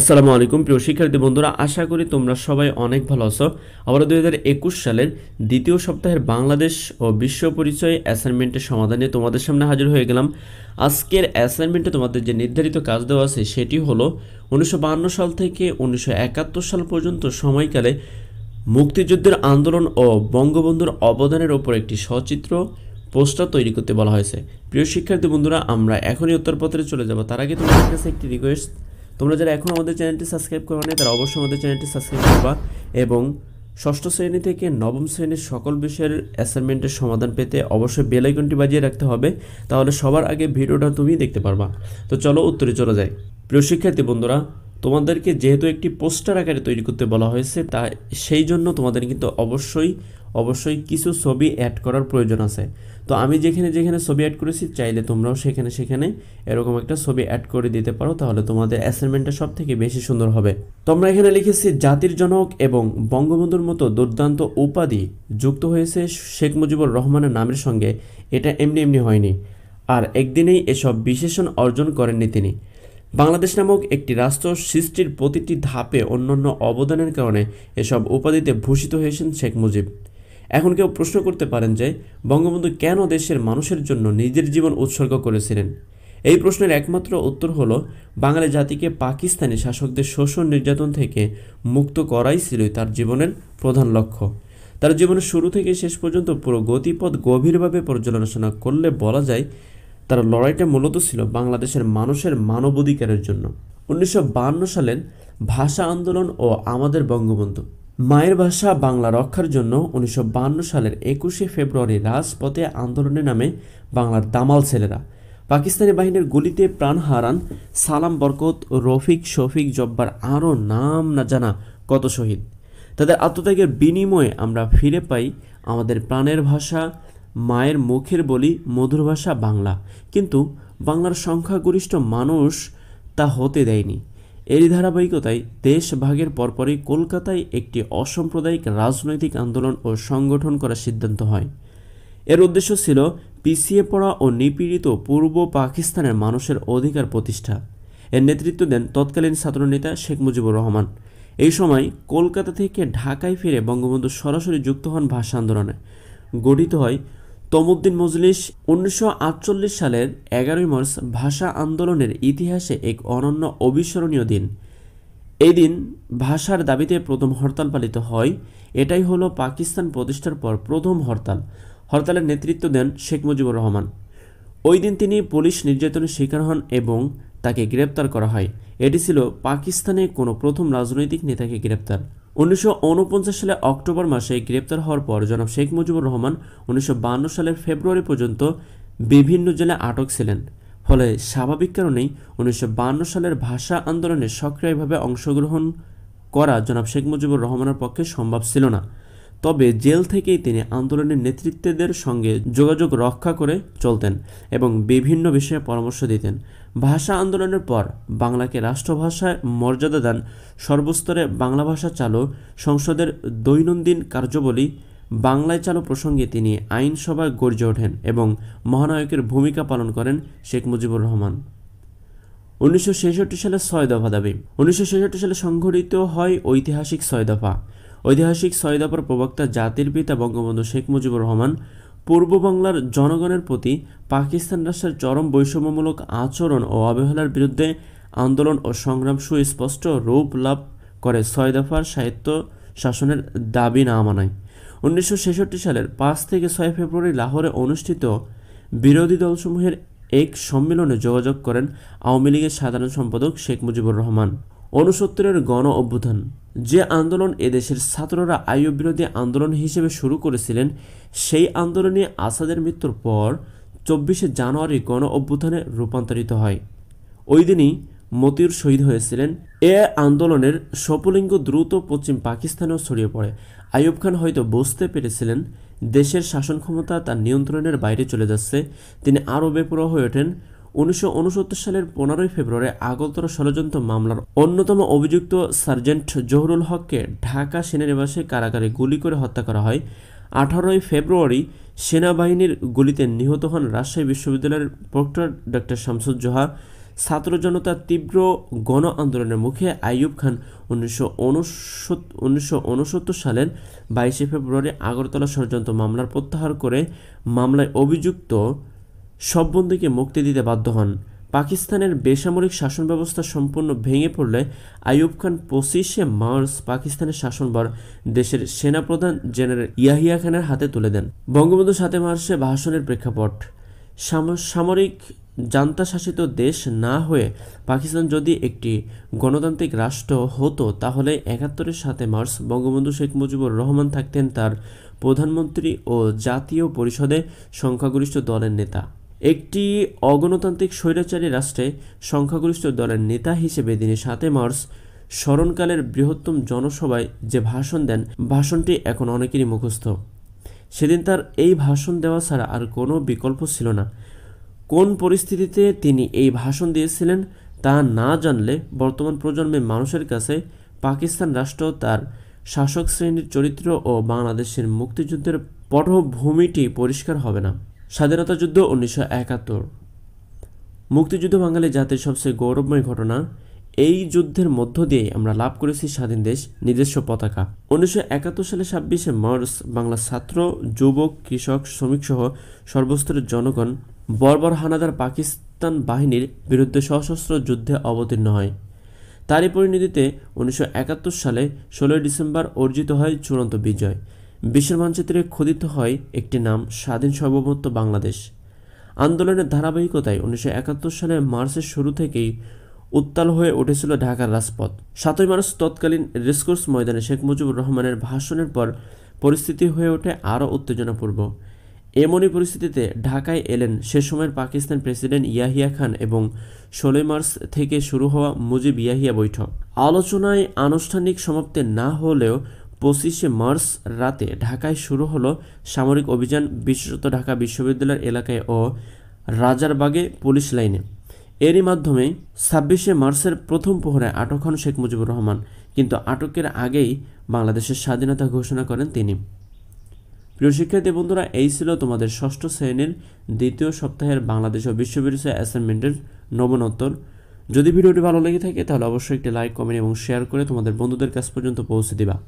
আসসালামু আলাইকুম প্রিয় শিক্ষার্থী বন্ধুরা আশা করি তোমরা সবাই অনেক ভালো আছো আবারও দুই সালের দ্বিতীয় সপ্তাহের বাংলাদেশ ও বিশ্ব পরিচয় অ্যাসাইনমেন্টের সমাধান নিয়ে তোমাদের সামনে হাজির হয়ে গেলাম আজকের অ্যাসাইনমেন্টে তোমাদের যে নির্ধারিত কাজ দেওয়া আছে সেটি হলো উনিশশো সাল থেকে উনিশশো সাল পর্যন্ত সময়কালে মুক্তিযুদ্ধের আন্দোলন ও বঙ্গবন্ধুর অবদানের ওপর একটি সচিত্র পোস্টার তৈরি করতে বলা হয়েছে প্রিয় শিক্ষার্থী বন্ধুরা আমরা এখনই উত্তরপত্রে চলে যাব তার আগে তোমাদের কাছে একটি রিকোয়েস্ট তোমরা যারা এখন আমাদের চ্যানেলটি সাবস্ক্রাইব করো না তারা অবশ্যই আমাদের চ্যানেলটি সাবস্ক্রাইব করবা এবং ষষ্ঠ শ্রেণী থেকে নবম শ্রেণীর সকল বিষয়ের অ্যাসাইনমেন্টের সমাধান পেতে অবশ্যই বেল আইকনটি বাজিয়ে রাখতে হবে তাহলে সবার আগে ভিডিওটা তুমি দেখতে পারবা তো চলো উত্তরে চলে যাই প্রিয় শিক্ষার্থী বন্ধুরা তোমাদেরকে যেহেতু একটি পোস্টার আকারে তৈরি করতে বলা হয়েছে তা সেই জন্য তোমাদের কিন্তু অবশ্যই অবশ্যই কিছু ছবি অ্যাড করার প্রয়োজন আছে তো আমি যেখানে যেখানে ছবি অ্যাড করেছি চাইলে তোমরাও সেখানে সেখানে এরকম একটা ছবি অ্যাড করে দিতে পারো তাহলে তোমাদের অ্যাসাইনমেন্টটা সব থেকে বেশি সুন্দর হবে তোমরা এখানে লিখেছি জাতির জনক এবং বঙ্গবন্ধুর মতো দুর্দান্ত উপাধি যুক্ত হয়েছে শেখ মুজিবুর রহমানের নামের সঙ্গে এটা এমনি এমনি হয়নি আর একদিনেই এসব বিশেষণ অর্জন করেননি তিনি বাংলাদেশ নামক একটি রাষ্ট্র সৃষ্টির প্রতিটি ধাপে অন্যান্য অবদানের কারণে এসব উপাধিতে ভূষিত হয়েছেন শেখ মুজিব এখন কেউ প্রশ্ন করতে পারেন যে বঙ্গবন্ধু কেন দেশের মানুষের জন্য নিজের জীবন উৎসর্গ করেছিলেন এই প্রশ্নের একমাত্র উত্তর হল বাঙালি জাতিকে পাকিস্তানি শাসকদের শোষণ নির্যাতন থেকে মুক্ত করাই ছিল তার জীবনের প্রধান লক্ষ্য তার জীবনের শুরু থেকে শেষ পর্যন্ত পুরো গতিপথ গভীরভাবে পর্যালোচনা করলে বলা যায় তার লড়াইটা মূলত ছিল বাংলাদেশের মানুষের মানবাধিকারের জন্য উনিশশো সালের ভাষা আন্দোলন ও আমাদের বঙ্গবন্ধু মায়ের ভাষা বাংলা রক্ষার জন্য উনিশশো সালের একুশে ফেব্রুয়ারি রাজপথে আন্দোলনের নামে বাংলার দামাল ছেলেরা পাকিস্তানি বাহিনীর গুলিতে প্রাণ হারান সালাম বরকত রফিক শফিক জব্বার আরও নাম না জানা কত শহীদ তাদের আত্মত্যাগের বিনিময়ে আমরা ফিরে পাই আমাদের প্রাণের ভাষা মায়ের মুখের বলি মধুর ভাষা বাংলা কিন্তু বাংলার সংখ্যাগরিষ্ঠ মানুষ তা হতে দেয়নি এরই ধারাবাহিকতায় দেশ ভাগের পরপরই কলকাতায় একটি অসাম্প্রদায়িক রাজনৈতিক আন্দোলন ও সংগঠন করার সিদ্ধান্ত হয় এর উদ্দেশ্য ছিল পিছিয়ে পড়া ও নিপীড়িত পূর্ব পাকিস্তানের মানুষের অধিকার প্রতিষ্ঠা এর নেতৃত্ব দেন তৎকালীন ছাত্রনেতা শেখ মুজিবুর রহমান এই সময় কলকাতা থেকে ঢাকায় ফিরে বঙ্গবন্ধু সরাসরি যুক্ত হন ভাষা আন্দোলনে গঠিত হয় তমুদ্দিন মজলিস উনিশশো সালের এগারোই মার্চ ভাষা আন্দোলনের ইতিহাসে এক অনন্য অবিস্মরণীয় দিন এই দিন ভাষার দাবিতে প্রথম হরতাল পালিত হয় এটাই হলো পাকিস্তান প্রতিষ্ঠার পর প্রথম হরতাল হরতালের নেতৃত্ব দেন শেখ মুজিবুর রহমান ওই দিন তিনি পুলিশ নির্যাতনের শিকার হন এবং তাকে গ্রেপ্তার করা হয় এটি ছিল পাকিস্তানে কোনো প্রথম রাজনৈতিক নেতাকে গ্রেপ্তার উনিশশো সালে অক্টোবর মাসে গ্রেপ্তার হওয়ার পর জনাব শেখ মুজিবুর রহমান উনিশশো সালের ফেব্রুয়ারি পর্যন্ত বিভিন্ন জেলায় আটক ছিলেন ফলে স্বাভাবিক কারণেই উনিশশো সালের ভাষা আন্দোলনে সক্রিয়ভাবে অংশগ্রহণ করা জনাব শেখ মুজিবুর রহমানের পক্ষে সম্ভব ছিল না তবে জেল থেকেই তিনি আন্দোলনের নেতৃত্বদের সঙ্গে যোগাযোগ রক্ষা করে চলতেন এবং বিভিন্ন বিষয়ে পরামর্শ দিতেন ভাষা আন্দোলনের পর বাংলাকে রাষ্ট্রভাষায় মর্যাদা দান সর্বস্তরে বাংলা ভাষা চালু সংসদের দৈনন্দিন কার্যবলী বাংলায় চালু প্রসঙ্গে তিনি আইনসভায় গর্জে ওঠেন এবং মহানায়কের ভূমিকা পালন করেন শেখ মুজিবুর রহমান উনিশশো সালে ছয় দফা দাবি উনিশশো সালে সংঘটিত হয় ঐতিহাসিক ছয় দফা ঐতিহাসিক ছয় প্রবক্তা জাতির পিতা বঙ্গবন্ধু শেখ মুজিবুর রহমান পূর্ব বাংলার জনগণের প্রতি পাকিস্তান রাষ্ট্রের চরম বৈষম্যমূলক আচরণ ও অবহেলার বিরুদ্ধে আন্দোলন ও সংগ্রাম সুস্পষ্ট রূপ লাভ করে ছয় সাহিত্য শাসনের দাবি না মানায় উনিশশো সালের পাঁচ থেকে ছয় ফেব্রুয়ারি লাহোরে অনুষ্ঠিত বিরোধী দলসমূহের এক সম্মেলনে যোগাযোগ করেন আওয়ামী লীগের সাধারণ সম্পাদক শেখ মুজিবুর রহমান অনুসত্তরের গণ অভ্যুত্থান যে আন্দোলন এদেশের ছাত্ররা আয়ু বিরোধী আন্দোলন হিসেবে শুরু করেছিলেন সেই আন্দোলনে আসাদের মৃত্যুর পর চব্বিশে জানুয়ারি গণ অভ্যুত্থানে রূপান্তরিত হয় ওই দিনই মতিউর শহীদ হয়েছিলেন এ আন্দোলনের সপলিঙ্গ দ্রুত পশ্চিম পাকিস্তানেও ছড়িয়ে পড়ে আইয়ুব খান হয়তো বুঝতে পেরেছিলেন দেশের শাসন ক্ষমতা তার নিয়ন্ত্রণের বাইরে চলে যাচ্ছে তিনি আরও বেপরোয়া হয়ে ওঠেন উনিশশো সালের পনেরোই ফেব্রুয়ারি আগরতলা ষড়যন্ত্র মামলার অন্যতম অভিযুক্ত সার্জেন্ট জহুরুল হককে ঢাকা সেনানিবাসে কারাগারে গুলি করে হত্যা করা হয় আঠারোই ফেব্রুয়ারি সেনাবাহিনীর গুলিতে নিহত হন রাজশাহী বিশ্ববিদ্যালয়ের প্রক্টর ডক্টর শামসুজ্জোহা ছাত্র জনতার তীব্র গণ আন্দোলনের মুখে আইয়ুব খান উনিশশো সালের বাইশে ফেব্রুয়ারি আগরতলা ষড়যন্ত্র মামলার প্রত্যাহার করে মামলায় অভিযুক্ত সব বন্দীকে মুক্তি দিতে বাধ্য হন পাকিস্তানের বেসামরিক শাসন ব্যবস্থা সম্পূর্ণ ভেঙে পড়লে আইয়ুব খান পঁচিশে মার্চ পাকিস্তানের শাসনভার দেশের সেনাপ্রধান জেনারেল ইয়াহিয়া খানের হাতে তুলে দেন বঙ্গবন্ধু সাতে মার্চে ভাষণের প্রেক্ষাপট সামরিক জান্তা শাসিত দেশ না হয়ে পাকিস্তান যদি একটি গণতান্ত্রিক রাষ্ট্র হতো তাহলে একাত্তরের সাথে মার্চ বঙ্গবন্ধু শেখ মুজিবুর রহমান থাকতেন তার প্রধানমন্ত্রী ও জাতীয় পরিষদে সংখ্যাগরিষ্ঠ দলের নেতা একটি অগণতান্ত্রিক স্বৈরাচারী রাষ্ট্রে সংখ্যাগরিষ্ঠ দলের নেতা হিসেবে তিনি সাতই মার্চ স্মরণকালের বৃহত্তম জনসভায় যে ভাষণ দেন ভাষণটি এখন অনেকেরই মুখস্থ সেদিন তার এই ভাষণ দেওয়া ছাড়া আর কোনো বিকল্প ছিল না কোন পরিস্থিতিতে তিনি এই ভাষণ দিয়েছিলেন তা না জানলে বর্তমান প্রজন্মের মানুষের কাছে পাকিস্তান রাষ্ট্র তার শাসক শ্রেণীর চরিত্র ও বাংলাদেশের মুক্তিযুদ্ধের পটভূমিটি পরিষ্কার হবে না স্বাধীনতা যুদ্ধ উনিশশো একাত্তর মুক্তিযুদ্ধ বাঙালি জাতির সবচেয়ে গৌরবময় ঘটনা এই যুদ্ধের মধ্য দিয়ে আমরা লাভ করেছি স্বাধীন দেশ নিজস্ব পতাকা উনিশশো একাত্তর সালে ছাব্বিশে মার্চ বাংলা ছাত্র যুবক কৃষক শ্রমিক সহ সর্বস্তরের জনগণ বর্বর হানাদার পাকিস্তান বাহিনীর বিরুদ্ধে সশস্ত্র যুদ্ধে অবতীর্ণ হয় তারই পরিণতিতে উনিশশো সালে ষোলোই ডিসেম্বর অর্জিত হয় চূড়ান্ত বিজয় বিশ্বের মানচিত্রে খোদিত হয় একটি নাম স্বাধীন সর্বভৌমত্ব বাংলাদেশ আন্দোলনের ধারাবাহিকতায় উনিশশো একাত্তর সালে মার্চের শুরু থেকেই উত্তাল হয়ে উঠেছিল ঢাকার রাজপথ সাতই মার্চ তৎকালীন রেসকোর্স ময়দানে শেখ মুজিবুর রহমানের ভাষণের পর পরিস্থিতি হয়ে ওঠে আরও উত্তেজনাপূর্ব এমনই পরিস্থিতিতে ঢাকায় এলেন সে সময়ের পাকিস্তান প্রেসিডেন্ট ইয়াহিয়া খান এবং ষোলোই মার্চ থেকে শুরু হওয়া মুজিব ইয়াহিয়া বৈঠক আলোচনায় আনুষ্ঠানিক সমাপ্তি না হলেও পঁচিশে মার্চ রাতে ঢাকায় শুরু হলো সামরিক অভিযান বিশেষত ঢাকা বিশ্ববিদ্যালয়ের এলাকায় ও রাজারবাগে পুলিশ লাইনে এরই মাধ্যমে ছাব্বিশে মার্চের প্রথম পোহরে আটক হন শেখ মুজিবুর রহমান কিন্তু আটকের আগেই বাংলাদেশের স্বাধীনতা ঘোষণা করেন তিনি প্রিয় শিক্ষার্থী বন্ধুরা এই ছিল তোমাদের ষষ্ঠ শ্রেণীর দ্বিতীয় সপ্তাহের বাংলাদেশ ও বিশ্ববিদ্যালয় অ্যাসাইনমেন্টের নবনোত্তর যদি ভিডিওটি ভালো লেগে থাকে তাহলে অবশ্যই একটি লাইক কমেন্ট এবং শেয়ার করে তোমাদের বন্ধুদের কাছ পর্যন্ত পৌঁছে দিবা